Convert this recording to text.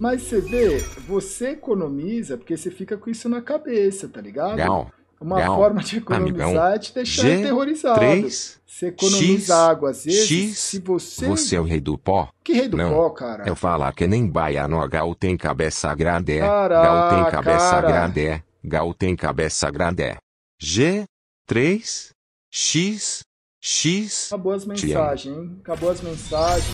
Mas você vê, você economiza porque você fica com isso na cabeça, tá ligado? Legal. Uma Legal. forma de é economizar Amigão. é te deixar G aterrorizado. 3, você economiza X, água. Às vezes, X, se você. Você é o rei do pó? Que rei do Não. pó, cara? Eu falar que nem baiano, gal tem cabeça grande. É. Cara, gal tem cabeça cara. grande. É. Gal tem cabeça grande. G, 3, X, X. Acabou as mensagens, hein? Acabou as mensagens.